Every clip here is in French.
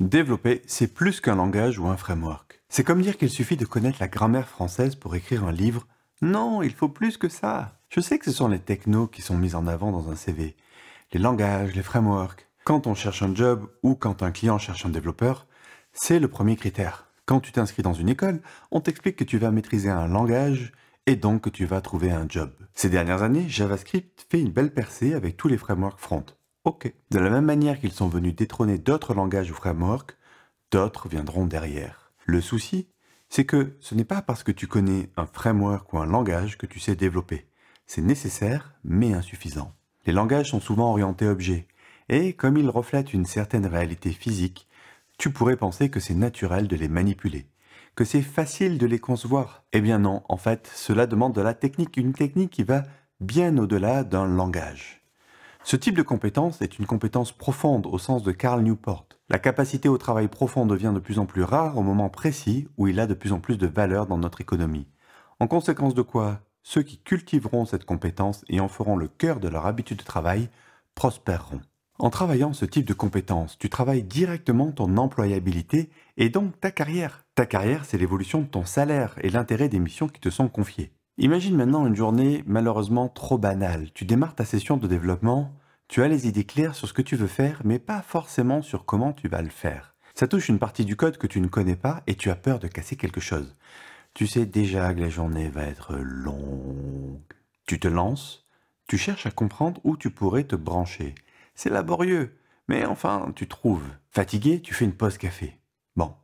Développer, c'est plus qu'un langage ou un framework. C'est comme dire qu'il suffit de connaître la grammaire française pour écrire un livre. Non, il faut plus que ça. Je sais que ce sont les technos qui sont mis en avant dans un CV. Les langages, les frameworks. Quand on cherche un job ou quand un client cherche un développeur, c'est le premier critère. Quand tu t'inscris dans une école, on t'explique que tu vas maîtriser un langage et donc que tu vas trouver un job. Ces dernières années, JavaScript fait une belle percée avec tous les frameworks front. De la même manière qu'ils sont venus détrôner d'autres langages ou frameworks, d'autres viendront derrière. Le souci, c'est que ce n'est pas parce que tu connais un framework ou un langage que tu sais développer. C'est nécessaire, mais insuffisant. Les langages sont souvent orientés objets, et comme ils reflètent une certaine réalité physique, tu pourrais penser que c'est naturel de les manipuler, que c'est facile de les concevoir. Eh bien non, en fait, cela demande de la technique, une technique qui va bien au-delà d'un langage. Ce type de compétence est une compétence profonde au sens de Carl Newport. La capacité au travail profond devient de plus en plus rare au moment précis où il a de plus en plus de valeur dans notre économie. En conséquence de quoi, ceux qui cultiveront cette compétence et en feront le cœur de leur habitude de travail prospéreront. En travaillant ce type de compétence, tu travailles directement ton employabilité et donc ta carrière. Ta carrière, c'est l'évolution de ton salaire et l'intérêt des missions qui te sont confiées. Imagine maintenant une journée malheureusement trop banale. Tu démarres ta session de développement, tu as les idées claires sur ce que tu veux faire, mais pas forcément sur comment tu vas le faire. Ça touche une partie du code que tu ne connais pas et tu as peur de casser quelque chose. Tu sais déjà que la journée va être longue. Tu te lances, tu cherches à comprendre où tu pourrais te brancher. C'est laborieux, mais enfin, tu trouves. Fatigué, tu fais une pause café. Bon,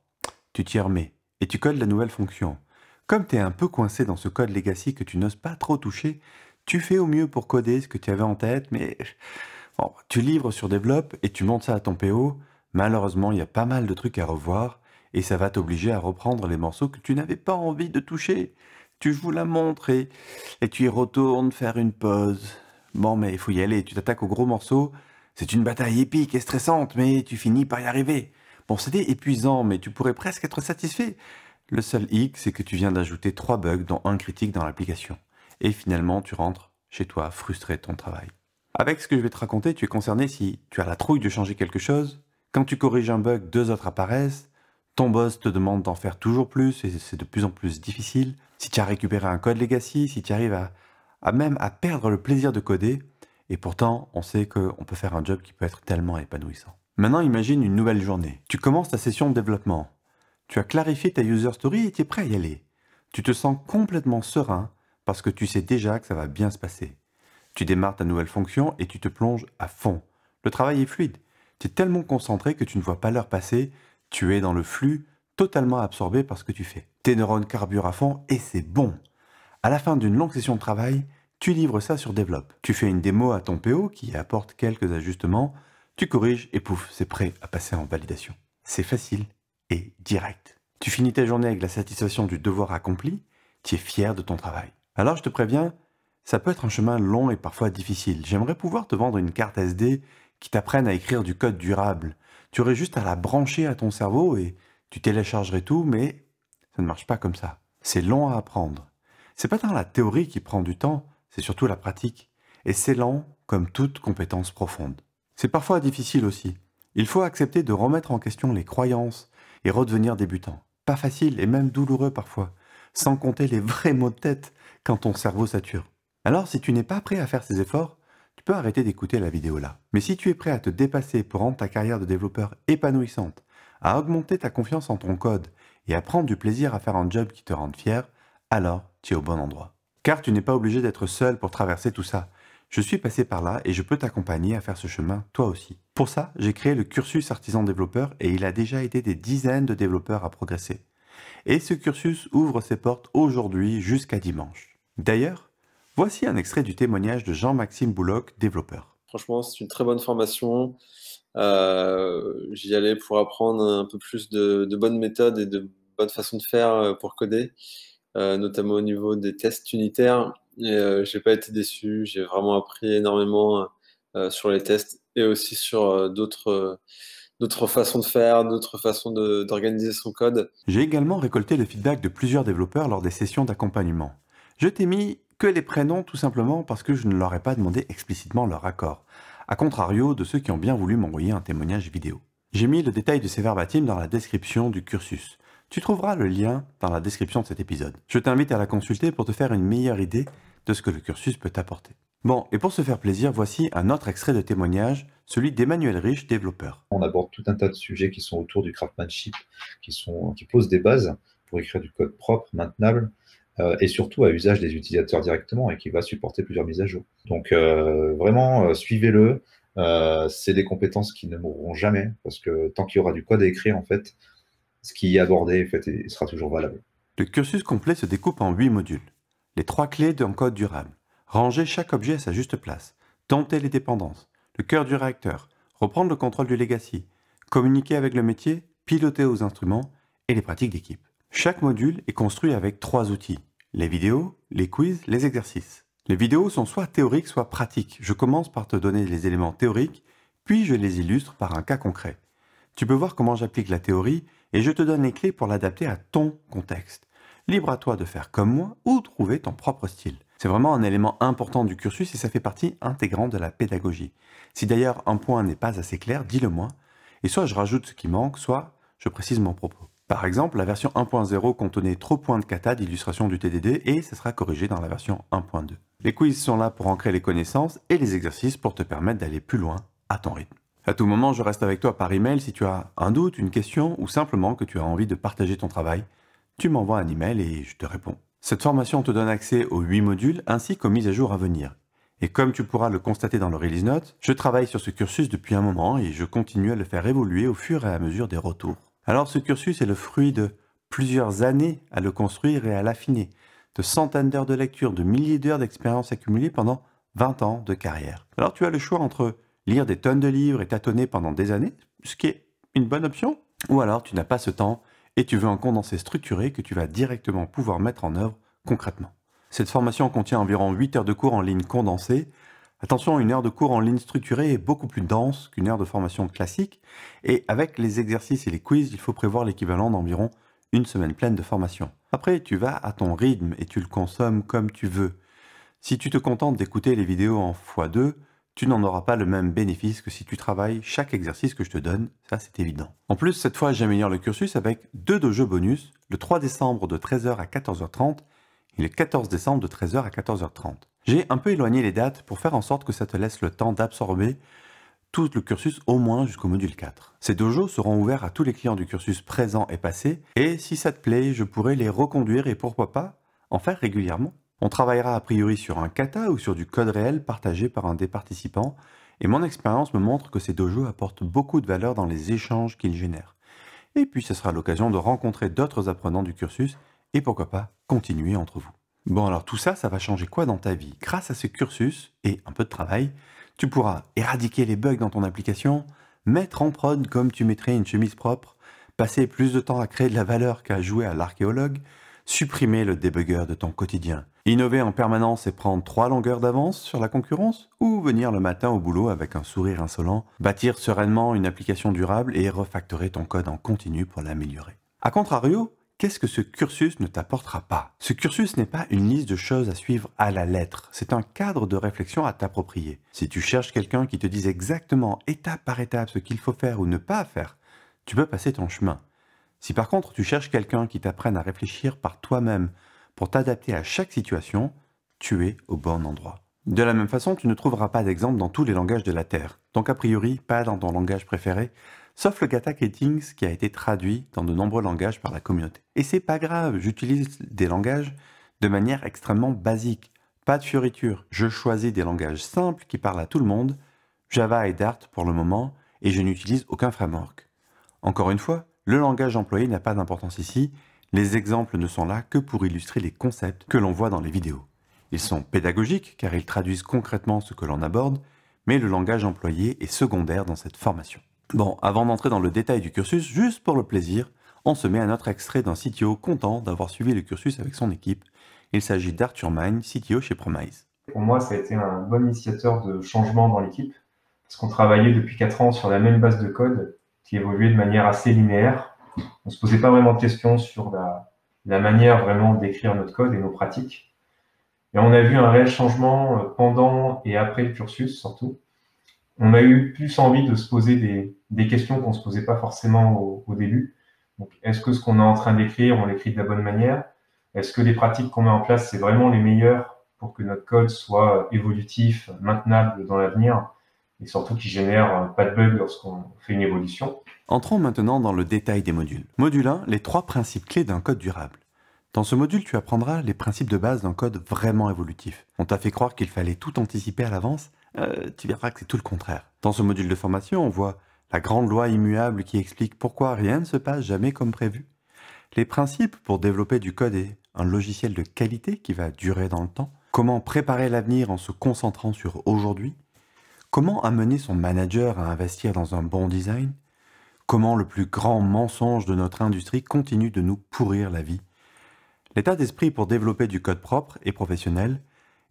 tu t'y remets et tu codes la nouvelle fonction. Comme tu es un peu coincé dans ce code legacy que tu n'oses pas trop toucher, tu fais au mieux pour coder ce que tu avais en tête, mais bon, tu livres sur develop et tu montes ça à ton PO. Malheureusement, il y a pas mal de trucs à revoir et ça va t'obliger à reprendre les morceaux que tu n'avais pas envie de toucher. Tu joues la montre et, tu y retournes faire une pause. Bon, mais il faut y aller, tu t'attaques aux gros morceaux. C'est une bataille épique et stressante, mais tu finis par y arriver. Bon, c'était épuisant, mais tu pourrais presque être satisfait. Le seul hic, c'est que tu viens d'ajouter trois bugs dont un critique dans l'application. Et finalement, tu rentres chez toi frustré de ton travail. Avec ce que je vais te raconter, tu es concerné si tu as la trouille de changer quelque chose, quand tu corriges un bug, deux autres apparaissent, ton boss te demande d'en faire toujours plus et c'est de plus en plus difficile, si tu as récupéré un code legacy, si tu arrives à, même à perdre le plaisir de coder, et pourtant, on sait qu'on peut faire un job qui peut être tellement épanouissant. Maintenant, imagine une nouvelle journée. Tu commences ta session de développement. Tu as clarifié ta user story et tu es prêt à y aller. Tu te sens complètement serein parce que tu sais déjà que ça va bien se passer. Tu démarres ta nouvelle fonction et tu te plonges à fond. Le travail est fluide. Tu es tellement concentré que tu ne vois pas l'heure passer. Tu es dans le flux, totalement absorbé par ce que tu fais. Tes neurones carburent à fond et c'est bon. À la fin d'une longue session de travail, tu livres ça sur Develop. Tu fais une démo à ton PO qui apporte quelques ajustements. Tu corriges et pouf, c'est prêt à passer en validation. C'est facile et direct. Tu finis ta journée avec la satisfaction du devoir accompli, tu es fier de ton travail. Alors je te préviens, ça peut être un chemin long et parfois difficile. J'aimerais pouvoir te vendre une carte SD qui t'apprenne à écrire du code durable. Tu aurais juste à la brancher à ton cerveau et tu téléchargerais tout, mais ça ne marche pas comme ça. C'est long à apprendre. C'est pas tant la théorie qui prend du temps, c'est surtout la pratique. Et c'est lent comme toute compétence profonde. C'est parfois difficile aussi. Il faut accepter de remettre en question les croyances, et redevenir débutant. Pas facile et même douloureux parfois, sans compter les vrais maux de tête quand ton cerveau sature. Alors si tu n'es pas prêt à faire ces efforts, tu peux arrêter d'écouter la vidéo là. Mais si tu es prêt à te dépasser pour rendre ta carrière de développeur épanouissante, à augmenter ta confiance en ton code et à prendre du plaisir à faire un job qui te rende fier, alors tu es au bon endroit. Car tu n'es pas obligé d'être seul pour traverser tout ça. Je suis passé par là et je peux t'accompagner à faire ce chemin toi aussi. Pour ça, j'ai créé le cursus artisan développeur et il a déjà aidé des dizaines de développeurs à progresser. Et ce cursus ouvre ses portes aujourd'hui jusqu'à dimanche. D'ailleurs, voici un extrait du témoignage de Jean-Maxime Bouloc, développeur. Franchement, c'est une très bonne formation. Euh, j'y allais pour apprendre un peu plus de bonnes méthodes et de bonnes façons de faire euh, pour coder. Euh, notamment au niveau des tests unitaires. Euh, je n'ai pas été déçu, j'ai vraiment appris énormément euh, sur les tests et aussi sur d'autres façons de faire, d'autres façons d'organiser son code. J'ai également récolté le feedback de plusieurs développeurs lors des sessions d'accompagnement. Je t'ai mis que les prénoms tout simplement parce que je ne leur ai pas demandé explicitement leur accord, à contrario de ceux qui ont bien voulu m'envoyer un témoignage vidéo. J'ai mis le détail de ces verbatims dans la description du cursus. Tu trouveras le lien dans la description de cet épisode. Je t'invite à la consulter pour te faire une meilleure idée de ce que le cursus peut t'apporter. Bon, et pour se faire plaisir, voici un autre extrait de témoignage, celui d'Emmanuel Rich, développeur. On aborde tout un tas de sujets qui sont autour du craftsmanship, qui, posent des bases pour écrire du code propre, maintenable, euh, et surtout à usage des utilisateurs directement et qui va supporter plusieurs mises à jour. Donc euh, vraiment, euh, suivez-le. c'est des compétences qui ne mourront jamais parce que tant qu'il y aura du code à écrire, en fait, ce qui est abordé fait, sera toujours valable. Le cursus complet se découpe en huit modules. Les trois clés d'un code durable. Ranger chaque objet à sa juste place. Tenter les dépendances. Le cœur du réacteur. Reprendre le contrôle du legacy. Communiquer avec le métier. Piloter aux instruments. Et les pratiques d'équipe. Chaque module est construit avec trois outils. Les vidéos, les quiz, les exercices. Les vidéos sont soit théoriques, soit pratiques. Je commence par te donner les éléments théoriques, puis je les illustre par un cas concret. Tu peux voir comment j'applique la théorie et je te donne les clés pour l'adapter à ton contexte. Libre à toi de faire comme moi ou trouver ton propre style. C'est vraiment un élément important du cursus et ça fait partie intégrante de la pédagogie. Si d'ailleurs un point n'est pas assez clair, dis-le moi, et soit je rajoute ce qui manque, soit je précise mon propos. Par exemple, la version 1.0 contenait trop points de kata d'illustration du TDD et ce sera corrigé dans la version 1.2. Les quiz sont là pour ancrer les connaissances et les exercices pour te permettre d'aller plus loin à ton rythme. À tout moment, je reste avec toi par email si tu as un doute, une question ou simplement que tu as envie de partager ton travail. Tu m'envoies un email et je te réponds. Cette formation te donne accès aux 8 modules ainsi qu'aux mises à jour à venir. Et comme tu pourras le constater dans le release note, je travaille sur ce cursus depuis un moment et je continue à le faire évoluer au fur et à mesure des retours. Alors ce cursus est le fruit de plusieurs années à le construire et à l'affiner, de centaines d'heures de lecture, de milliers d'heures d'expérience accumulées pendant 20 ans de carrière. Alors tu as le choix entre lire des tonnes de livres et tâtonner pendant des années, ce qui est une bonne option. Ou alors tu n'as pas ce temps et tu veux un condensé structuré que tu vas directement pouvoir mettre en œuvre concrètement. Cette formation contient environ 8 heures de cours en ligne condensée. Attention, une heure de cours en ligne structurée est beaucoup plus dense qu'une heure de formation classique, et avec les exercices et les quiz, il faut prévoir l'équivalent d'environ une semaine pleine de formation. Après, tu vas à ton rythme et tu le consommes comme tu veux. Si tu te contentes d'écouter les vidéos en x2, tu n'en auras pas le même bénéfice que si tu travailles chaque exercice que je te donne, ça c'est évident. En plus, cette fois, j'améliore le cursus avec deux dojos bonus, le 3 décembre de 13h à 14h30 et le 14 décembre de 13h à 14h30. J'ai un peu éloigné les dates pour faire en sorte que ça te laisse le temps d'absorber tout le cursus au moins jusqu'au module 4. Ces dojos seront ouverts à tous les clients du cursus présent et passé, et si ça te plaît, je pourrai les reconduire et pourquoi pas en faire régulièrement on travaillera a priori sur un kata ou sur du code réel partagé par un des participants, et mon expérience me montre que ces dojos apportent beaucoup de valeur dans les échanges qu'ils génèrent. Et puis ce sera l'occasion de rencontrer d'autres apprenants du cursus, et pourquoi pas continuer entre vous. Bon alors tout ça, ça va changer quoi dans ta vie Grâce à ce cursus, et un peu de travail, tu pourras éradiquer les bugs dans ton application, mettre en prod comme tu mettrais une chemise propre, passer plus de temps à créer de la valeur qu'à jouer à l'archéologue, supprimer le débugger de ton quotidien, Innover en permanence et prendre trois longueurs d'avance sur la concurrence Ou venir le matin au boulot avec un sourire insolent, bâtir sereinement une application durable et refactorer ton code en continu pour l'améliorer A contrario, qu'est-ce que ce cursus ne t'apportera pas Ce cursus n'est pas une liste de choses à suivre à la lettre, c'est un cadre de réflexion à t'approprier. Si tu cherches quelqu'un qui te dise exactement étape par étape ce qu'il faut faire ou ne pas faire, tu peux passer ton chemin. Si par contre tu cherches quelqu'un qui t'apprenne à réfléchir par toi-même, pour t'adapter à chaque situation, tu es au bon endroit. De la même façon, tu ne trouveras pas d'exemple dans tous les langages de la Terre, donc a priori pas dans ton langage préféré, sauf le kata Kettings qui a été traduit dans de nombreux langages par la communauté. Et c'est pas grave, j'utilise des langages de manière extrêmement basique, pas de fioritures, je choisis des langages simples qui parlent à tout le monde, Java et Dart pour le moment, et je n'utilise aucun framework. Encore une fois, le langage employé n'a pas d'importance ici, les exemples ne sont là que pour illustrer les concepts que l'on voit dans les vidéos. Ils sont pédagogiques car ils traduisent concrètement ce que l'on aborde, mais le langage employé est secondaire dans cette formation. Bon, avant d'entrer dans le détail du cursus, juste pour le plaisir, on se met à notre extrait d'un CTO content d'avoir suivi le cursus avec son équipe. Il s'agit d'Arthur Magne, CTO chez Promise. Pour moi, ça a été un bon initiateur de changement dans l'équipe, parce qu'on travaillait depuis 4 ans sur la même base de code qui évoluait de manière assez linéaire on se posait pas vraiment de questions sur la, manière vraiment d'écrire notre code et nos pratiques. Et on a vu un réel changement euh, pendant et après le cursus, surtout. On a eu plus envie de se poser des, questions qu'on ne se posait pas forcément au, au début. Donc, est-ce que ce qu'on est en train d'écrire, on l'écrit de la bonne manière Est-ce que les pratiques qu'on met en place, c'est vraiment les meilleures pour que notre code soit euh, évolutif, maintenable dans l'avenir et surtout qui génère euh, pas de bug lorsqu'on fait une évolution. Entrons maintenant dans le détail des modules. Module 1, les trois principes clés d'un code durable. Dans ce module, tu apprendras les principes de base d'un code vraiment évolutif. On t'a fait croire qu'il fallait tout anticiper à l'avance, euh, tu verras que c'est tout le contraire. Dans ce module de formation, on voit la grande loi immuable qui explique pourquoi rien ne se passe jamais comme prévu, les principes pour développer du code et un logiciel de qualité qui va durer dans le temps, comment préparer l'avenir en se concentrant sur aujourd'hui, Comment amener son manager à investir dans un bon design Comment le plus grand mensonge de notre industrie continue de nous pourrir la vie L'état d'esprit pour développer du code propre et professionnel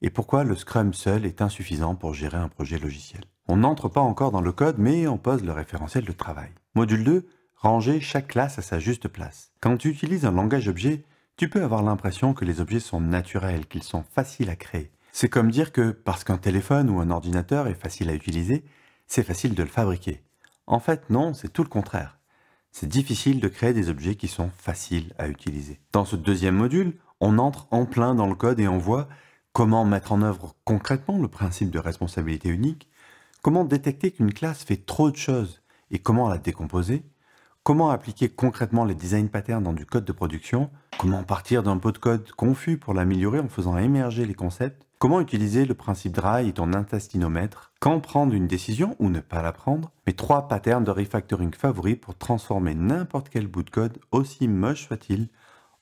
et pourquoi le Scrum seul est insuffisant pour gérer un projet logiciel. On n'entre pas encore dans le code, mais on pose le référentiel de travail. Module 2, ranger chaque classe à sa juste place. Quand tu utilises un langage objet, tu peux avoir l'impression que les objets sont naturels, qu'ils sont faciles à créer. C'est comme dire que parce qu'un téléphone ou un ordinateur est facile à utiliser, c'est facile de le fabriquer. En fait, non, c'est tout le contraire. C'est difficile de créer des objets qui sont faciles à utiliser. Dans ce deuxième module, on entre en plein dans le code et on voit comment mettre en œuvre concrètement le principe de responsabilité unique, comment détecter qu'une classe fait trop de choses et comment la décomposer, comment appliquer concrètement les design patterns dans du code de production, comment partir d'un pot de code confus pour l'améliorer en faisant émerger les concepts, Comment utiliser le principe DRY et ton intestinomètre Quand prendre une décision ou ne pas la prendre Mes trois patterns de refactoring favoris pour transformer n'importe quel bout de code, aussi moche soit-il,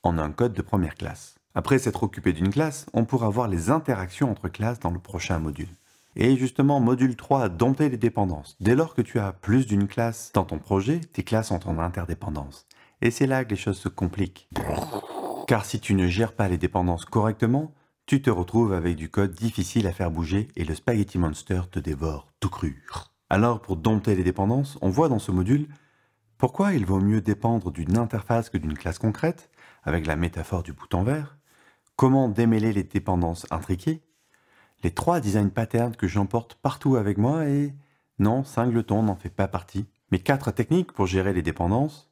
en un code de première classe. Après s'être occupé d'une classe, on pourra voir les interactions entre classes dans le prochain module. Et justement, module 3, dompter les dépendances. Dès lors que tu as plus d'une classe dans ton projet, tes classes sont en interdépendance. Et c'est là que les choses se compliquent. Car si tu ne gères pas les dépendances correctement, tu te retrouves avec du code difficile à faire bouger et le Spaghetti Monster te dévore tout cru. Alors pour dompter les dépendances, on voit dans ce module pourquoi il vaut mieux dépendre d'une interface que d'une classe concrète, avec la métaphore du bouton vert, comment démêler les dépendances intriquées, les trois design patterns que j'emporte partout avec moi et... Non, singleton n'en fait pas partie, mais quatre techniques pour gérer les dépendances,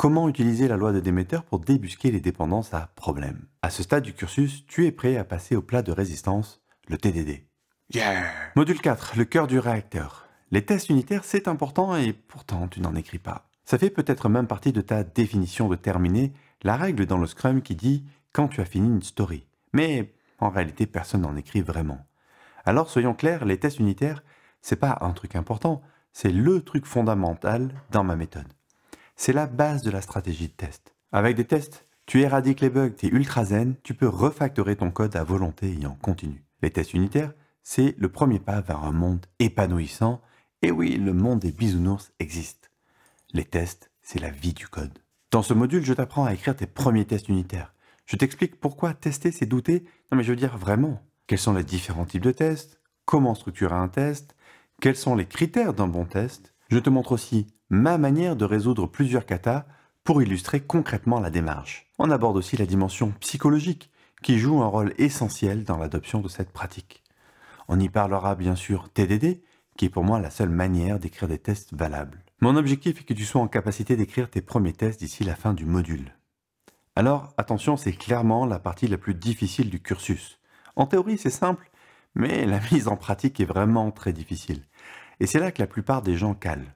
Comment utiliser la loi de Démetteur pour débusquer les dépendances à problème À ce stade du cursus, tu es prêt à passer au plat de résistance, le TDD. Yeah Module 4, le cœur du réacteur. Les tests unitaires, c'est important et pourtant tu n'en écris pas. Ça fait peut-être même partie de ta définition de terminer la règle dans le Scrum qui dit quand tu as fini une story. Mais en réalité, personne n'en écrit vraiment. Alors soyons clairs, les tests unitaires, c'est pas un truc important, c'est le truc fondamental dans ma méthode. C'est la base de la stratégie de test. Avec des tests, tu éradiques les bugs, tu es ultra zen, tu peux refactorer ton code à volonté et en continu. Les tests unitaires, c'est le premier pas vers un monde épanouissant. Et oui, le monde des bisounours existe. Les tests, c'est la vie du code. Dans ce module, je t'apprends à écrire tes premiers tests unitaires. Je t'explique pourquoi tester, c'est douter. Non mais je veux dire vraiment. Quels sont les différents types de tests Comment structurer un test Quels sont les critères d'un bon test je te montre aussi ma manière de résoudre plusieurs katas pour illustrer concrètement la démarche. On aborde aussi la dimension psychologique qui joue un rôle essentiel dans l'adoption de cette pratique. On y parlera bien sûr TDD, qui est pour moi la seule manière d'écrire des tests valables. Mon objectif est que tu sois en capacité d'écrire tes premiers tests d'ici la fin du module. Alors attention, c'est clairement la partie la plus difficile du cursus. En théorie, c'est simple, mais la mise en pratique est vraiment très difficile. Et c'est là que la plupart des gens calent.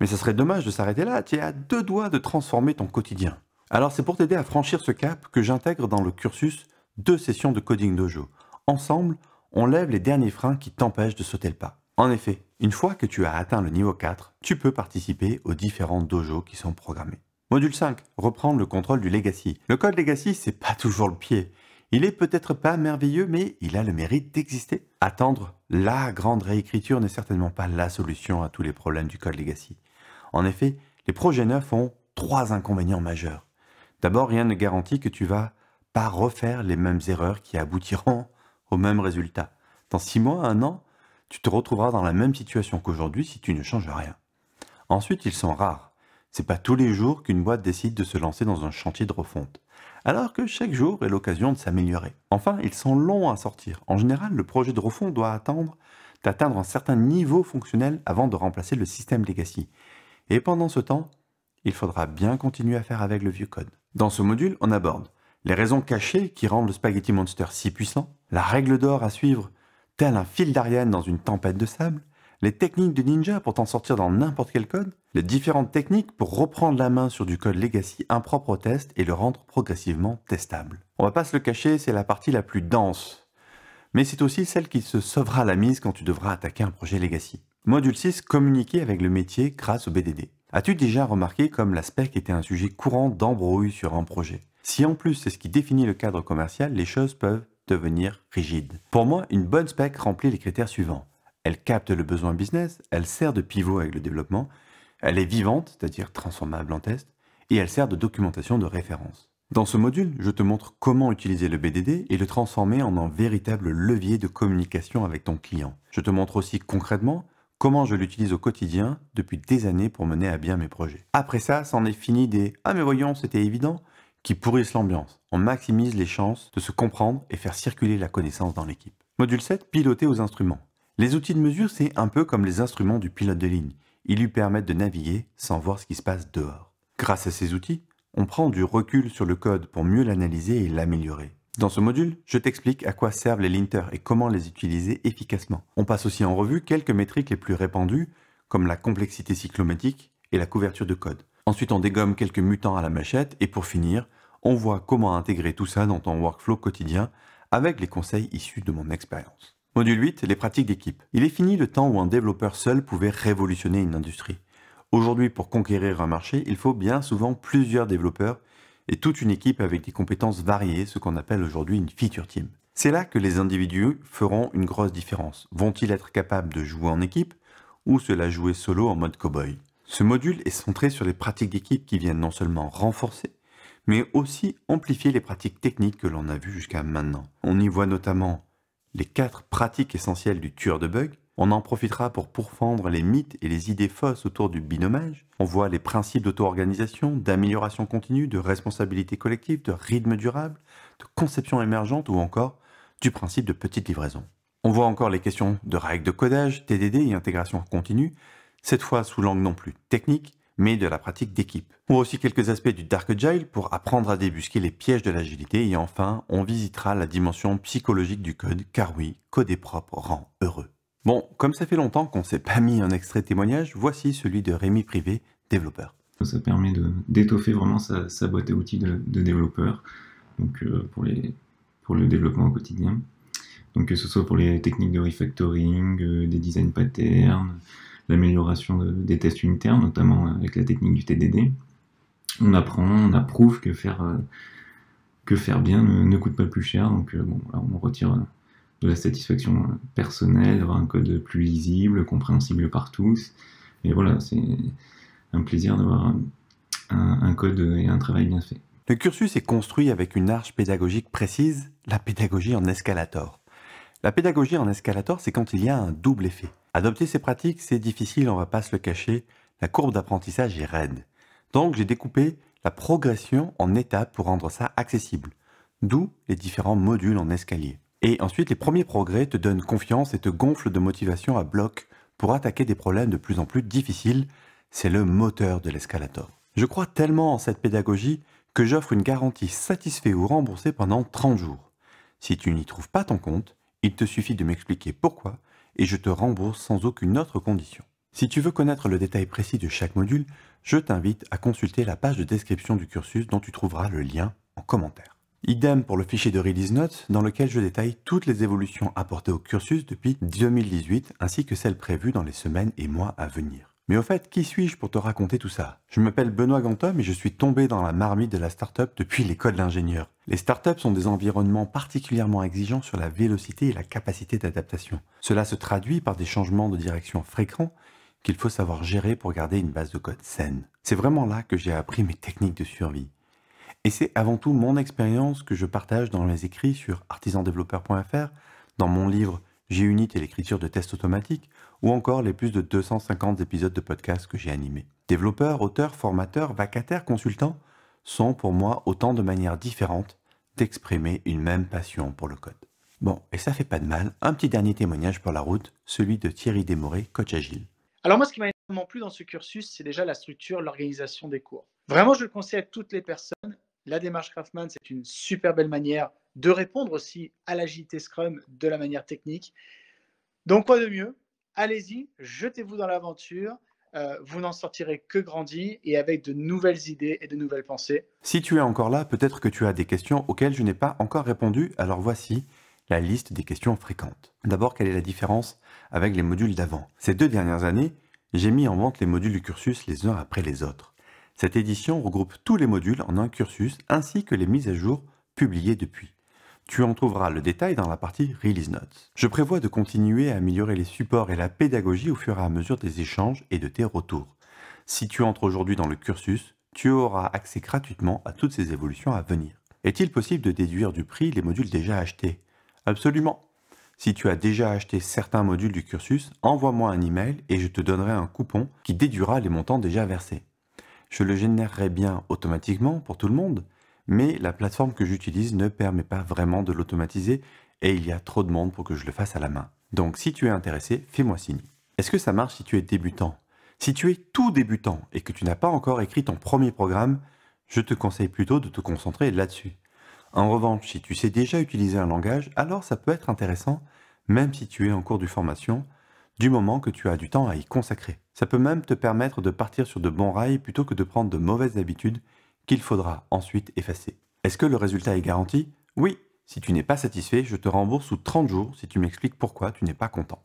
Mais ça serait dommage de s'arrêter là, tu es à deux doigts de transformer ton quotidien. Alors c'est pour t'aider à franchir ce cap que j'intègre dans le cursus deux sessions de coding dojo. Ensemble, on lève les derniers freins qui t'empêchent de sauter le pas. En effet, une fois que tu as atteint le niveau 4, tu peux participer aux différents dojos qui sont programmés. Module 5, reprendre le contrôle du legacy. Le code legacy, c'est pas toujours le pied. Il est peut-être pas merveilleux, mais il a le mérite d'exister. Attendre la grande réécriture n'est certainement pas la solution à tous les problèmes du code legacy. En effet, les projets neufs ont trois inconvénients majeurs. D'abord, rien ne garantit que tu vas pas refaire les mêmes erreurs qui aboutiront au même résultat. Dans six mois, un an, tu te retrouveras dans la même situation qu'aujourd'hui si tu ne changes rien. Ensuite, ils sont rares. C'est pas tous les jours qu'une boîte décide de se lancer dans un chantier de refonte alors que chaque jour est l'occasion de s'améliorer. Enfin, ils sont longs à sortir. En général, le projet de refond doit attendre d'atteindre un certain niveau fonctionnel avant de remplacer le système legacy. Et pendant ce temps, il faudra bien continuer à faire avec le vieux code. Dans ce module, on aborde les raisons cachées qui rendent le Spaghetti Monster si puissant, la règle d'or à suivre, tel un fil d'Ariane dans une tempête de sable, les techniques de ninja pour t'en sortir dans n'importe quel code, les différentes techniques pour reprendre la main sur du code legacy impropre au test et le rendre progressivement testable. On va pas se le cacher, c'est la partie la plus dense, mais c'est aussi celle qui se sauvera la mise quand tu devras attaquer un projet legacy. Module 6, communiquer avec le métier grâce au BDD. As-tu déjà remarqué comme la spec était un sujet courant d'embrouille sur un projet Si en plus c'est ce qui définit le cadre commercial, les choses peuvent devenir rigides. Pour moi, une bonne spec remplit les critères suivants elle capte le besoin business, elle sert de pivot avec le développement, elle est vivante, c'est-à-dire transformable en test, et elle sert de documentation de référence. Dans ce module, je te montre comment utiliser le BDD et le transformer en un véritable levier de communication avec ton client. Je te montre aussi concrètement comment je l'utilise au quotidien depuis des années pour mener à bien mes projets. Après ça, c'en est fini des « Ah mais voyons, c'était évident » qui pourrissent l'ambiance. On maximise les chances de se comprendre et faire circuler la connaissance dans l'équipe. Module 7, piloter aux instruments. Les outils de mesure, c'est un peu comme les instruments du pilote de ligne. Ils lui permettent de naviguer sans voir ce qui se passe dehors. Grâce à ces outils, on prend du recul sur le code pour mieux l'analyser et l'améliorer. Dans ce module, je t'explique à quoi servent les linters et comment les utiliser efficacement. On passe aussi en revue quelques métriques les plus répandues, comme la complexité cyclomatique et la couverture de code. Ensuite, on dégomme quelques mutants à la machette et pour finir, on voit comment intégrer tout ça dans ton workflow quotidien avec les conseils issus de mon expérience. Module 8, les pratiques d'équipe. Il est fini le temps où un développeur seul pouvait révolutionner une industrie. Aujourd'hui, pour conquérir un marché, il faut bien souvent plusieurs développeurs et toute une équipe avec des compétences variées, ce qu'on appelle aujourd'hui une feature team. C'est là que les individus feront une grosse différence. Vont-ils être capables de jouer en équipe ou cela jouer solo en mode cowboy Ce module est centré sur les pratiques d'équipe qui viennent non seulement renforcer, mais aussi amplifier les pratiques techniques que l'on a vues jusqu'à maintenant. On y voit notamment les quatre pratiques essentielles du tueur de bugs, on en profitera pour pourfendre les mythes et les idées fausses autour du binomage. On voit les principes d'auto-organisation, d'amélioration continue, de responsabilité collective, de rythme durable, de conception émergente ou encore du principe de petite livraison. On voit encore les questions de règles de codage, TDD et intégration continue, cette fois sous l'angle non plus technique, mais de la pratique d'équipe. On aussi quelques aspects du Dark Agile pour apprendre à débusquer les pièges de l'agilité et enfin, on visitera la dimension psychologique du code, car oui, coder propre rend heureux. Bon, comme ça fait longtemps qu'on ne s'est pas mis un extrait témoignage, voici celui de Rémi Privé, développeur. Ça permet d'étoffer vraiment sa, boîte à outils de, développeur, donc euh, pour, le développement au quotidien. Donc que ce soit pour les techniques de refactoring, euh, des design patterns, l'amélioration des tests unitaires, notamment euh, avec la technique du TDD. On apprend, on approuve que faire, euh, que faire bien ne, coûte pas plus cher, donc euh, bon, on retire de la satisfaction personnelle, d'avoir un code plus lisible, compréhensible par tous. Et voilà, c'est un plaisir d'avoir un, un code et un travail bien fait. Le cursus est construit avec une arche pédagogique précise, la pédagogie en escalator. La pédagogie en escalator, c'est quand il y a un double effet. Adopter ces pratiques, c'est difficile, on va pas se le cacher. La courbe d'apprentissage est raide. Donc j'ai découpé la progression en étapes pour rendre ça accessible, d'où les différents modules en escalier. Et ensuite, les premiers progrès te donnent confiance et te gonflent de motivation à bloc pour attaquer des problèmes de plus en plus difficiles. C'est le moteur de l'escalator. Je crois tellement en cette pédagogie que j'offre une garantie satisfait ou remboursée pendant 30 jours. Si tu n'y trouves pas ton compte, il te suffit de m'expliquer pourquoi et je te rembourse sans aucune autre condition. Si tu veux connaître le détail précis de chaque module, je t'invite à consulter la page de description du cursus dont tu trouveras le lien en commentaire. Idem pour le fichier de Release Notes dans lequel je détaille toutes les évolutions apportées au cursus depuis 2018 ainsi que celles prévues dans les semaines et mois à venir. Mais au fait, qui suis-je pour te raconter tout ça Je m'appelle Benoît Gantom et je suis tombé dans la marmite de la startup depuis l'école d'ingénieur. Les startups sont des environnements particulièrement exigeants sur la vélocité et la capacité d'adaptation. Cela se traduit par des changements de direction fréquents qu'il faut savoir gérer pour garder une base de code saine. C'est vraiment là que j'ai appris mes techniques de survie. Et c'est avant tout mon expérience que je partage dans mes écrits sur artisandéveloppeur.fr, dans mon livre g et l'écriture de tests automatiques, ou encore les plus de 250 épisodes de podcast que j'ai animés. Développeurs, auteurs, formateurs, vacataires, consultants sont pour moi autant de manières différentes d'exprimer une même passion pour le code. Bon, et ça fait pas de mal, un petit dernier témoignage pour la route, celui de Thierry Desmoré, coach agile. Alors moi, ce qui m'a énormément plu dans ce cursus, c'est déjà la structure, l'organisation des cours. Vraiment, je le conseille à toutes les personnes. La démarche Craftman, c'est une super belle manière de répondre aussi à l'agilité Scrum de la manière technique. Donc, quoi de mieux allez-y, jetez-vous dans l'aventure. Euh, vous n'en sortirez que grandi et avec de nouvelles idées et de nouvelles pensées. Si tu es encore là, peut-être que tu as des questions auxquelles je n'ai pas encore répondu, alors voici la liste des questions fréquentes. D'abord, quelle est la différence avec les modules d'avant Ces deux dernières années, j'ai mis en vente les modules du cursus les uns après les autres. Cette édition regroupe tous les modules en un cursus ainsi que les mises à jour publiées depuis. Tu en trouveras le détail dans la partie Release Notes. Je prévois de continuer à améliorer les supports et la pédagogie au fur et à mesure des échanges et de tes retours. Si tu entres aujourd'hui dans le cursus, tu auras accès gratuitement à toutes ces évolutions à venir. Est-il possible de déduire du prix les modules déjà achetés Absolument Si tu as déjà acheté certains modules du cursus, envoie-moi un email et je te donnerai un coupon qui déduira les montants déjà versés. Je le générerai bien automatiquement pour tout le monde, mais la plateforme que j'utilise ne permet pas vraiment de l'automatiser et il y a trop de monde pour que je le fasse à la main. Donc si tu es intéressé, fais-moi signe. Est-ce que ça marche si tu es débutant Si tu es tout débutant et que tu n'as pas encore écrit ton premier programme, je te conseille plutôt de te concentrer là-dessus. En revanche, si tu sais déjà utiliser un langage, alors ça peut être intéressant, même si tu es en cours de formation, du moment que tu as du temps à y consacrer. Ça peut même te permettre de partir sur de bons rails plutôt que de prendre de mauvaises habitudes qu'il faudra ensuite effacer. Est-ce que le résultat est garanti Oui, si tu n'es pas satisfait, je te rembourse sous 30 jours si tu m'expliques pourquoi tu n'es pas content.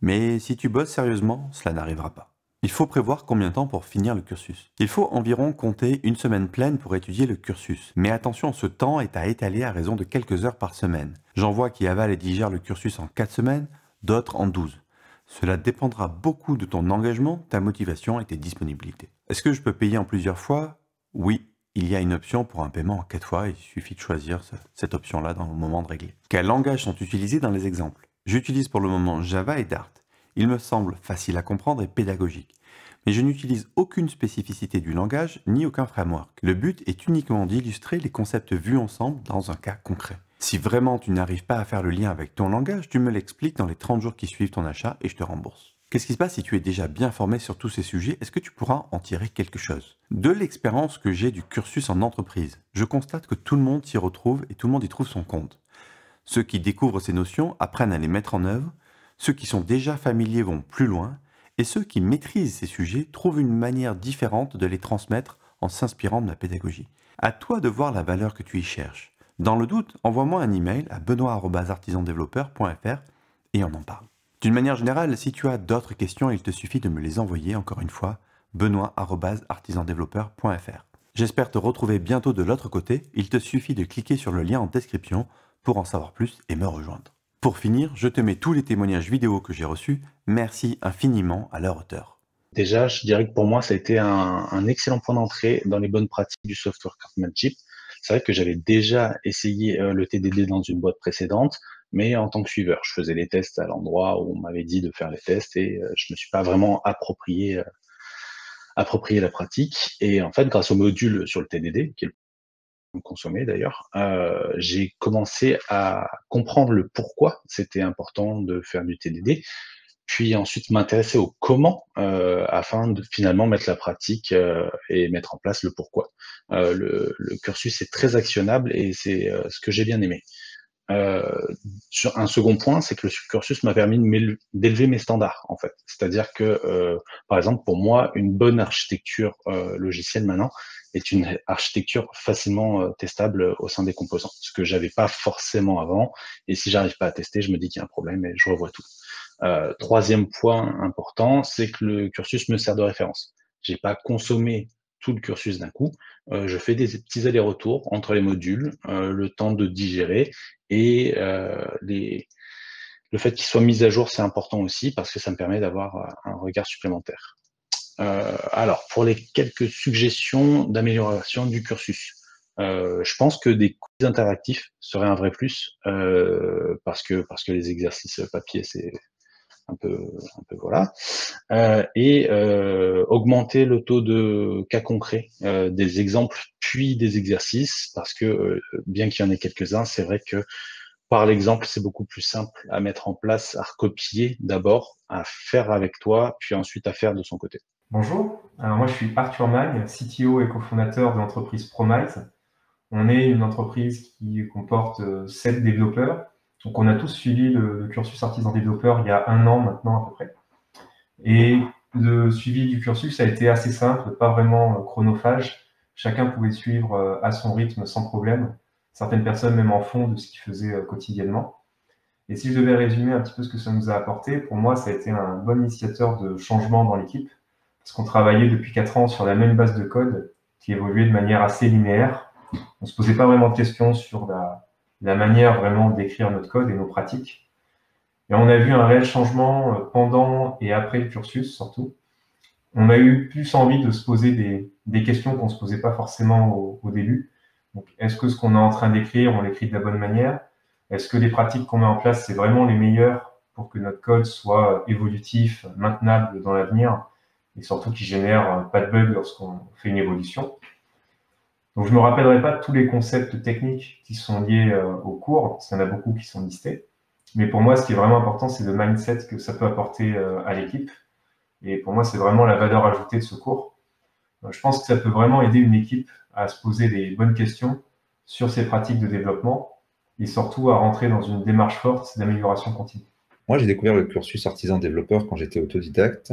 Mais si tu bosses sérieusement, cela n'arrivera pas. Il faut prévoir combien de temps pour finir le cursus. Il faut environ compter une semaine pleine pour étudier le cursus. Mais attention, ce temps est à étaler à raison de quelques heures par semaine. J'en vois qui avalent et digèrent le cursus en 4 semaines, d'autres en 12. Cela dépendra beaucoup de ton engagement, ta motivation et tes disponibilités. Est-ce que je peux payer en plusieurs fois oui, il y a une option pour un paiement en 4 fois, il suffit de choisir cette option-là dans le moment de régler. Quels langages sont utilisés dans les exemples J'utilise pour le moment Java et Dart. Il me semble facile à comprendre et pédagogique. Mais je n'utilise aucune spécificité du langage ni aucun framework. Le but est uniquement d'illustrer les concepts vus ensemble dans un cas concret. Si vraiment tu n'arrives pas à faire le lien avec ton langage, tu me l'expliques dans les 30 jours qui suivent ton achat et je te rembourse. Qu'est-ce qui se passe si tu es déjà bien formé sur tous ces sujets Est-ce que tu pourras en tirer quelque chose De l'expérience que j'ai du cursus en entreprise, je constate que tout le monde s'y retrouve et tout le monde y trouve son compte. Ceux qui découvrent ces notions apprennent à les mettre en œuvre, ceux qui sont déjà familiers vont plus loin, et ceux qui maîtrisent ces sujets trouvent une manière différente de les transmettre en s'inspirant de la pédagogie. À toi de voir la valeur que tu y cherches. Dans le doute, envoie-moi un email à benoît.artisandéveloppeur.fr et on en parle. D'une manière générale, si tu as d'autres questions, il te suffit de me les envoyer, encore une fois, benoît.artisandeveloppeur.fr. J'espère te retrouver bientôt de l'autre côté, il te suffit de cliquer sur le lien en description pour en savoir plus et me rejoindre. Pour finir, je te mets tous les témoignages vidéo que j'ai reçus, merci infiniment à leur auteur. Déjà, je dirais que pour moi, ça a été un, excellent point d'entrée dans les bonnes pratiques du software craftsmanship. C'est vrai que j'avais déjà essayé euh, le TDD dans une boîte précédente, mais en tant que suiveur. Je faisais les tests à l'endroit où on m'avait dit de faire les tests et euh, je ne me suis pas vraiment approprié, euh, approprié la pratique. Et en fait, grâce au module sur le TDD, qui est le consommé d'ailleurs, euh, j'ai commencé à comprendre le pourquoi c'était important de faire du TDD, puis ensuite m'intéresser au comment afin de finalement mettre la pratique et mettre en place le pourquoi. Le, le, cursus est très actionnable et c'est ce que j'ai bien aimé. Euh, un second point, c'est que le cursus m'a permis d'élever mes standards, en fait. C'est-à-dire que, euh, par exemple, pour moi, une bonne architecture euh, logicielle maintenant, est une architecture facilement testable au sein des composants, ce que j'avais pas forcément avant. Et si j'arrive pas à tester, je me dis qu'il y a un problème et je revois tout. Euh, troisième point important, c'est que le cursus me sert de référence. J'ai pas consommé tout le cursus d'un coup. je fais des petits allers-retours entre les modules, le temps de digérer et euh, le fait qu'ils soient mis à jour, c'est important aussi parce que ça me permet d'avoir euh, un regard supplémentaire. Euh, alors, pour les quelques suggestions d'amélioration du cursus, je pense que des cours interactifs seraient un vrai plus parce que parce que les exercices papier c'est un peu, un peu voilà, euh, et euh, augmenter le taux de cas concrets, euh, des exemples puis des exercices, parce que bien qu'il y en ait quelques-uns, c'est vrai que par l'exemple, c'est beaucoup plus simple à mettre en place, à recopier d'abord, à faire avec toi, puis ensuite à faire de son côté. Bonjour, alors moi je suis Arthur Magne, CTO et cofondateur de l'entreprise Promise. On est une entreprise qui comporte sept développeurs donc on a tous suivi le, cursus artisan développeur il y a un an maintenant à peu près. Et le suivi du cursus a été assez simple, pas vraiment euh, chronophage. Chacun pouvait suivre euh, à son rythme sans problème. Certaines personnes même en font de ce qu'ils faisaient euh, quotidiennement. Et si je devais résumer un petit peu ce que ça nous a apporté, pour moi, ça a été un bon initiateur de changement dans l'équipe, parce qu'on travaillait depuis quatre ans sur la même base de code qui évoluait de manière assez linéaire. On ne se posait pas vraiment de questions sur la, la manière vraiment d'écrire notre code et nos pratiques. Et on a vu un réel changement euh, pendant et après le cursus, surtout. On a eu plus envie de se poser des, questions qu'on ne se posait pas forcément au, début. Donc, est-ce que ce qu'on est en train d'écrire, on l'écrit de la bonne manière Est-ce que les pratiques qu'on met en place, c'est vraiment les meilleures pour que notre code soit évolutif, maintenable dans l'avenir et surtout qui génère pas de bugs lorsqu'on fait une évolution donc, je ne me rappellerai pas tous les concepts techniques qui sont liés euh, au cours, parce qu'il y en a beaucoup qui sont listés. Mais pour moi, ce qui est vraiment important, c'est le mindset que ça peut apporter euh, à l'équipe. Et pour moi, c'est vraiment la valeur ajoutée de ce cours. Euh, je pense que ça peut vraiment aider une équipe à se poser des bonnes questions sur ses pratiques de développement et surtout à rentrer dans une démarche forte d'amélioration continue. Moi, j'ai découvert le cursus artisan développeur quand j'étais autodidacte,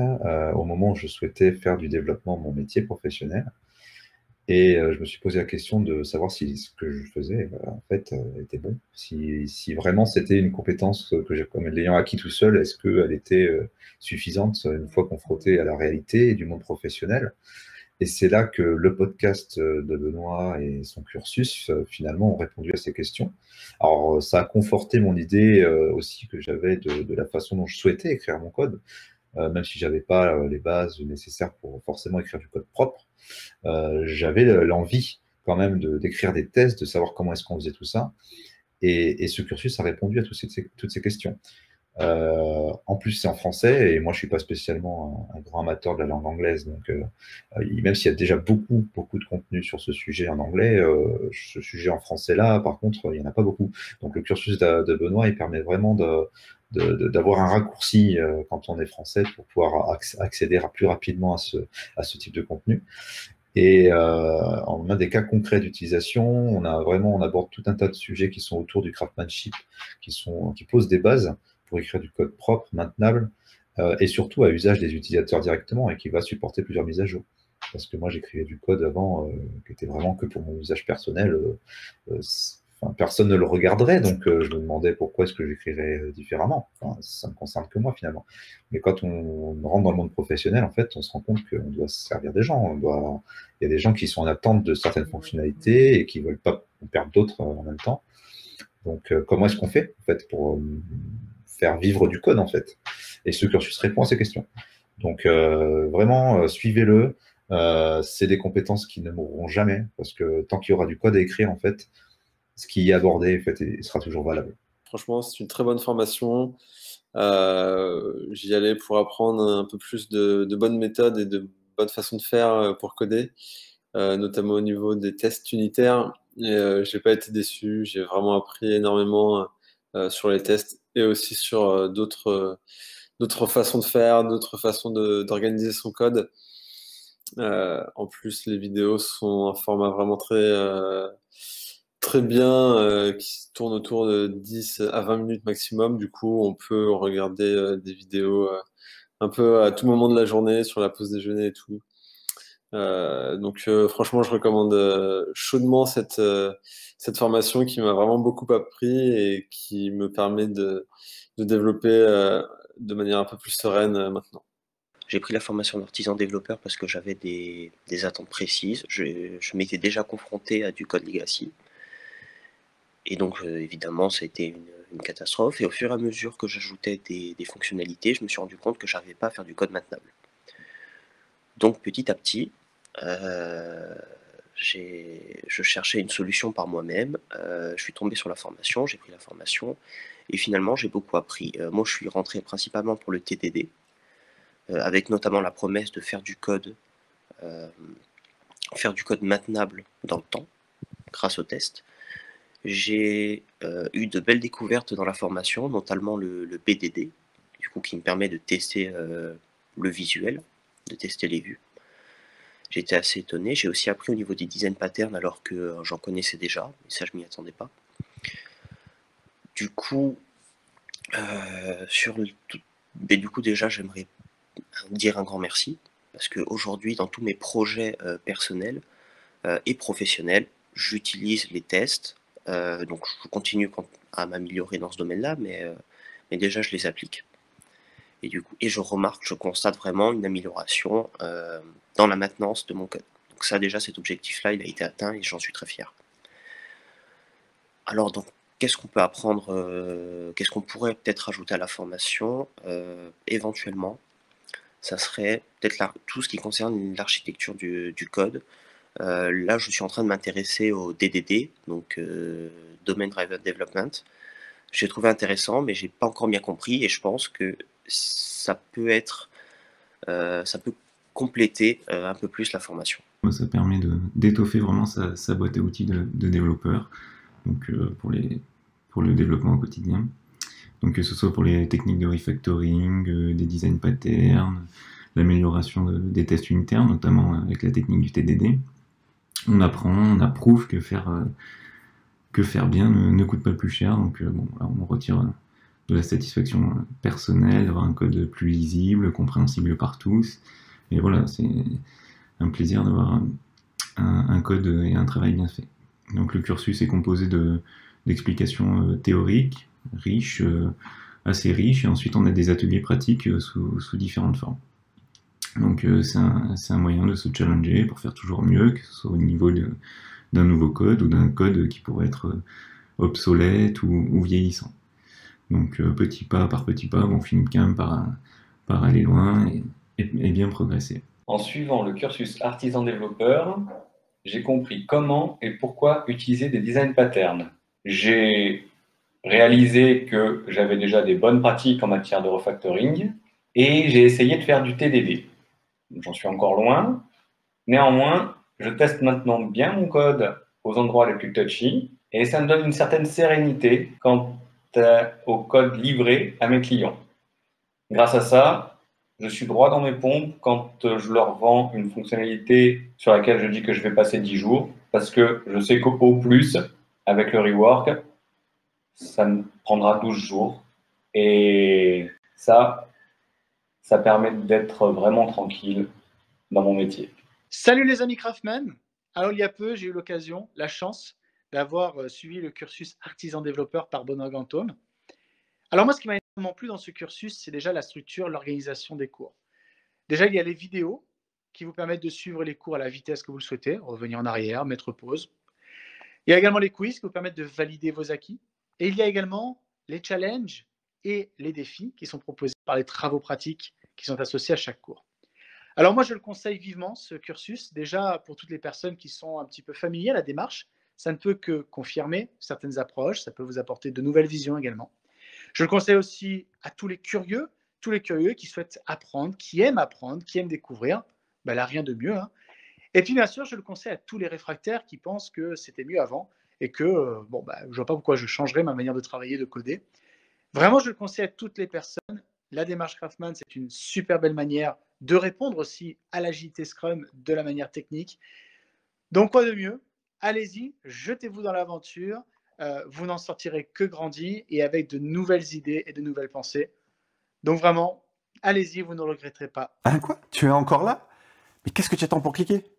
au moment où je souhaitais faire du développement mon métier professionnel. Et euh, je me suis posé la question de savoir si ce que je faisais, eh ben, en fait, euh, était bon. Si, si vraiment c'était une compétence que j'ai, comme l'ayant acquis tout seul, est-ce qu'elle était euh, suffisante une fois confrontée à la réalité du monde professionnel Et c'est là que le podcast de Benoît et son cursus, finalement, ont répondu à ces questions. Alors, ça a conforté mon idée aussi que j'avais de, de la façon dont je souhaitais écrire mon code. Euh, même si j'avais pas euh, les bases nécessaires pour forcément écrire du code propre, euh, j'avais l'envie quand même d'écrire des tests, de savoir comment est-ce qu'on faisait tout ça. Et, ce cursus a répondu à toutes ces, toutes ces questions. en plus, c'est en français, et moi, je suis pas spécialement un, grand amateur de la langue anglaise, donc même s'il y a déjà beaucoup, beaucoup de contenu sur ce sujet en anglais, ce sujet en français là, par contre, il y en a pas beaucoup. Donc, le cursus de Benoît, il permet vraiment de, d'avoir un raccourci euh, quand on est français pour pouvoir accéder plus rapidement à ce, à ce type de contenu. Et euh, en on des cas concrets d'utilisation. On a vraiment, on aborde tout un tas de sujets qui sont autour du craftsmanship, qui sont, qui posent des bases pour écrire du code propre, maintenable, euh, et surtout à usage des utilisateurs directement et qui va supporter plusieurs mises à jour. Parce que moi, j'écrivais du code avant qui était vraiment que pour mon usage personnel personne ne le regarderait, donc euh, je me demandais pourquoi est-ce que j'écrirais euh, différemment. ça ne concerne que moi finalement. Mais quand on, rentre dans le monde professionnel, en fait, on se rend compte qu'on doit servir des gens. Il y a des gens qui sont en attente de certaines fonctionnalités et qui ne veulent pas perdre d'autres euh, en même temps. Donc, comment est-ce qu'on fait en fait pour faire vivre du code en fait Et ce cursus répond à ces questions. Donc, vraiment, suivez-le. c'est des compétences qui ne mourront jamais parce que tant qu'il y aura du code à écrire, en fait, ce qui est abordé fait, sera toujours valable. Franchement, c'est une très bonne formation. Euh, j'y allais pour apprendre un peu plus de, bonnes méthodes et de bonnes façons de faire euh, pour coder, euh, notamment au niveau des tests unitaires. Je n'ai pas été déçu. J'ai vraiment appris énormément sur les tests et aussi sur d'autres d'autres façons de faire, d'autres façons d'organiser son code. en plus, les vidéos sont un format vraiment très très bien, euh, qui tourne autour de 10 à 20 minutes maximum. Du coup, on peut regarder euh, des vidéos euh, un peu à tout moment de la journée, sur la pause déjeuner et tout. donc, franchement, je recommande chaudement cette, cette formation qui m'a vraiment beaucoup appris et qui me permet de, de développer de manière un peu plus sereine maintenant. J'ai pris la formation d'artisan développeur parce que j'avais des, des, attentes précises. Je, je m'étais déjà confronté à du code legacy. Et donc, euh, évidemment, ça a été une, catastrophe. Et au fur et à mesure que j'ajoutais des, fonctionnalités, je me suis rendu compte que je n'arrivais pas à faire du code maintenable. Donc, petit à petit, euh, je cherchais une solution par moi-même. Euh, je suis tombé sur la formation, j'ai pris la formation. Et finalement, j'ai beaucoup appris. moi, je suis rentré principalement pour le TDD, avec notamment la promesse de faire du code, faire du code maintenable dans le temps, grâce aux tests. J'ai euh, eu de belles découvertes dans la formation, notamment le, BDD, du qui me permet de tester euh, le visuel, de tester les vues. J'étais assez étonné. J'ai aussi appris au niveau des design patterns alors que euh, j'en connaissais déjà, mais ça je m'y attendais pas. Du coup, du coup déjà j'aimerais dire un grand merci parce qu'aujourd'hui dans tous mes projets personnels et professionnels, j'utilise les tests, euh, donc je continue à m'améliorer dans ce domaine-là, mais, euh, déjà je les applique. Et je remarque, je constate vraiment une amélioration euh, dans la maintenance de mon code. Donc ça déjà, cet objectif-là, il a été atteint et j'en suis très fier. Alors donc, qu'est-ce qu'on peut apprendre Qu'est-ce qu'on pourrait peut-être ajouter à la formation Éventuellement, ça serait peut-être tout ce qui concerne l'architecture du, code, euh, là, je suis en train de m'intéresser au DDD, donc euh, Domain Driver Development. J'ai trouvé intéressant, mais j'ai pas encore bien compris et je pense que ça peut être, euh, ça peut compléter un peu plus la formation. Ça permet d'étoffer vraiment sa, boîte à outils de, développeur donc, pour, les, pour le développement au quotidien. Donc que ce soit pour les techniques de refactoring, des design patterns, l'amélioration des tests internes, notamment avec la technique du TDD, on apprend, on approuve que faire, euh, que faire bien ne, coûte pas plus cher. Donc euh, bon, là, on retire euh, de la satisfaction personnelle, d'avoir un code plus lisible, compréhensible par tous. Et voilà, c'est un plaisir d'avoir un, un, code et un travail bien fait. Donc le cursus est composé d'explications théoriques, riches, assez riches, et ensuite on a des ateliers pratiques sous différentes formes. Donc euh, c'est un, moyen de se challenger pour faire toujours mieux, que ce soit au niveau d'un nouveau code ou d'un code qui pourrait être euh, obsolète ou, vieillissant. Donc euh, petit pas par petit pas, on finit quand même par, par aller loin et, et bien progresser. En suivant le cursus artisan-développeur, j'ai compris comment et pourquoi utiliser des design patterns. J'ai réalisé que j'avais déjà des bonnes pratiques en matière de refactoring et j'ai essayé de faire du TDD. J'en suis encore loin. Néanmoins, je teste maintenant bien mon code aux endroits les plus touchy et ça me donne une certaine sérénité quant au code livré à mes clients. Grâce à ça, je suis droit dans mes pompes quand euh, je leur vends une fonctionnalité sur laquelle je dis que je vais passer 10 jours parce que je sais qu'au plus, avec le rework, ça me prendra 12 jours. Et ça, ça permet d'être vraiment tranquille dans mon métier. Salut les amis Craftman. Alors il y a peu, j'ai eu l'occasion, la chance d'avoir euh, suivi le cursus artisan développeur par Benoît Gantôme. Alors moi, ce qui m'a énormément plu dans ce cursus, c'est déjà la structure, l'organisation des cours. Déjà, il y a les vidéos qui vous permettent de suivre les cours à la vitesse que vous le souhaitez, revenir en arrière, mettre pause. Il y a également les quiz qui vous permettent de valider vos acquis. Et il y a également les challenges et les défis qui sont proposés par les travaux pratiques qui sont associés à chaque cours. Alors moi, je le conseille vivement, ce cursus, déjà pour toutes les personnes qui sont un petit peu familières à la démarche. Ça ne peut que confirmer certaines approches, ça peut vous apporter de nouvelles visions également. Je le conseille aussi à tous les curieux, tous les curieux qui souhaitent apprendre, qui aiment apprendre, qui aiment découvrir. Ben là, rien de mieux. Hein. Et puis, bien sûr, je le conseille à tous les réfractaires qui pensent que c'était mieux avant et que, euh, bon, ben, je ne vois pas pourquoi je changerais ma manière de travailler, de coder. Vraiment, je le conseille à toutes les personnes. La démarche Craftman, c'est une super belle manière de répondre aussi à l'agilité Scrum de la manière technique. Donc, quoi de mieux Allez-y, jetez-vous dans l'aventure. Euh, vous n'en sortirez que grandi et avec de nouvelles idées et de nouvelles pensées. Donc, vraiment, allez-y, vous ne regretterez pas. Hein, quoi Tu es encore là Mais qu'est-ce que tu attends pour cliquer